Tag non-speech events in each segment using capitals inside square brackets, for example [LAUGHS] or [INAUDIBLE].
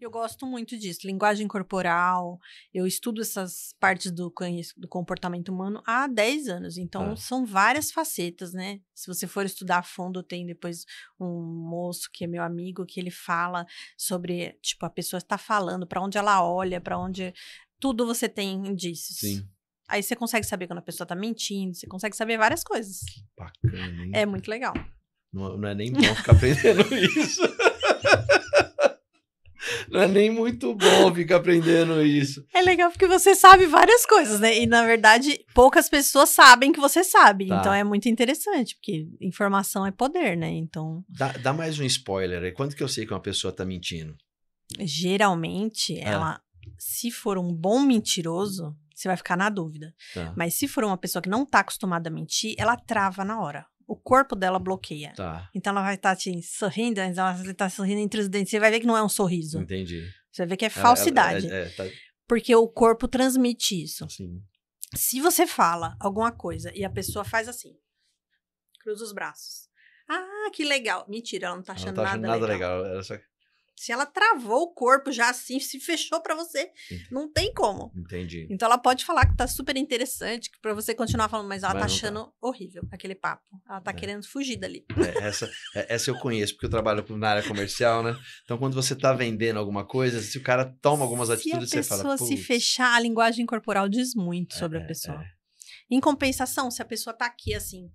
Eu gosto muito disso, linguagem corporal. Eu estudo essas partes do, do comportamento humano há 10 anos, então são várias facetas, né? Se você for estudar a fundo, tem depois um moço que é meu amigo que ele fala sobre, tipo, a pessoa está falando, para onde ela olha, para onde tudo você tem indícios. Sim. Aí você consegue saber quando a pessoa tá mentindo, você consegue saber várias coisas. Que bacana, hein? É muito legal. Não, não é nem bom ficar [LAUGHS] aprendendo isso. [LAUGHS] não é nem muito bom ficar aprendendo isso. É legal porque você sabe várias coisas, né? E na verdade, poucas pessoas sabem que você sabe. Tá. Então é muito interessante, porque informação é poder, né? Então. Dá, dá mais um spoiler aí. Quando que eu sei que uma pessoa tá mentindo? Geralmente, ah. ela. Se for um bom mentiroso, você vai ficar na dúvida. Tá. Mas se for uma pessoa que não tá acostumada a mentir, ela trava na hora o corpo dela bloqueia. Tá. Então ela vai estar tá, assim, te sorrindo, mas ela vai estar tá sorrindo entre os dentes. Você vai ver que não é um sorriso. Entendi. Você vai ver que é falsidade. É, é, tá... Porque o corpo transmite isso. Sim. Se você fala alguma coisa e a pessoa faz assim, cruza os braços. Ah, que legal. Mentira, ela não tá achando, não tá achando nada, nada legal. legal. Só se ela travou o corpo já assim, se fechou para você, Entendi. não tem como. Entendi. Então ela pode falar que tá super interessante, que para você continuar falando, mas ela mas tá achando tá. horrível aquele papo. Ela tá é. querendo fugir dali. É, essa, é, essa eu conheço, porque eu trabalho na área comercial, né? Então quando você tá vendendo alguma coisa, se o cara toma algumas se atitudes, você fala. Se a pessoa se fechar, a linguagem corporal diz muito é, sobre a é, pessoa. É. Em compensação, se a pessoa tá aqui assim,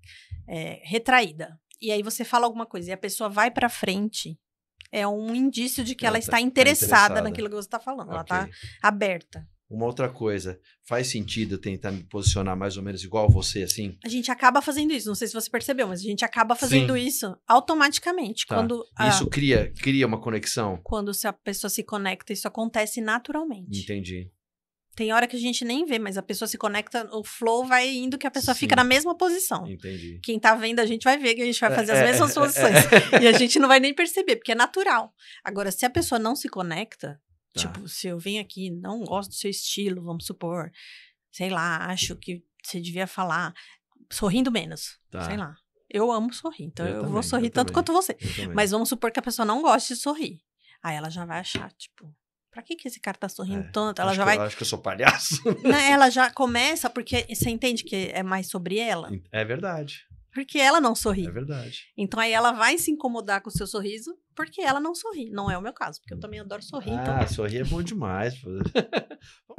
retraída, e aí você fala alguma coisa e a pessoa vai para frente é um indício de que ela, ela tá está tá interessada, interessada, naquilo que você está falando, tá okay. ela está aberta. Uma outra coisa, faz sentido tentar me posicionar mais ou menos igual você, assim? A gente acaba fazendo isso, não sei se você percebeu, mas a gente acaba fazendo Sim. isso automaticamente. Tá. Quando a... Isso cria, cria uma conexão? Quando a pessoa se conecta, isso acontece naturalmente. Entendi. Tem hora que a gente nem vê, mas a pessoa se conecta, o flow vai indo que a pessoa Sim. fica na mesma posição. Entendi. Quem tá vendo a gente vai ver que a gente vai é, fazer é, as mesmas é, é. posições. É, e a gente não vai nem perceber, porque é natural. Agora, se a pessoa não se conecta, tá. tipo, se eu venho aqui, não gosto do seu estilo, vamos supor, sei lá, acho que você devia falar sorrindo menos, tá. sei lá. Eu amo sorrir, então eu, eu também, vou sorrir eu tanto também. quanto você. Mas vamos supor que a pessoa não goste de sorrir. Aí ela já vai achar, tipo, Pra que, que esse cara tá sorrindo é, tanto? Ela já vai. Eu acho que eu sou palhaço. [LAUGHS] Não, né, ela já começa, porque você entende que é mais sobre ela? É verdade. Porque ela não sorri. É verdade. Então aí ela vai se incomodar com o seu sorriso, porque ela não sorri. Não é o meu caso, porque eu também adoro sorrir. Ah, então... sorrir é bom demais. [LAUGHS]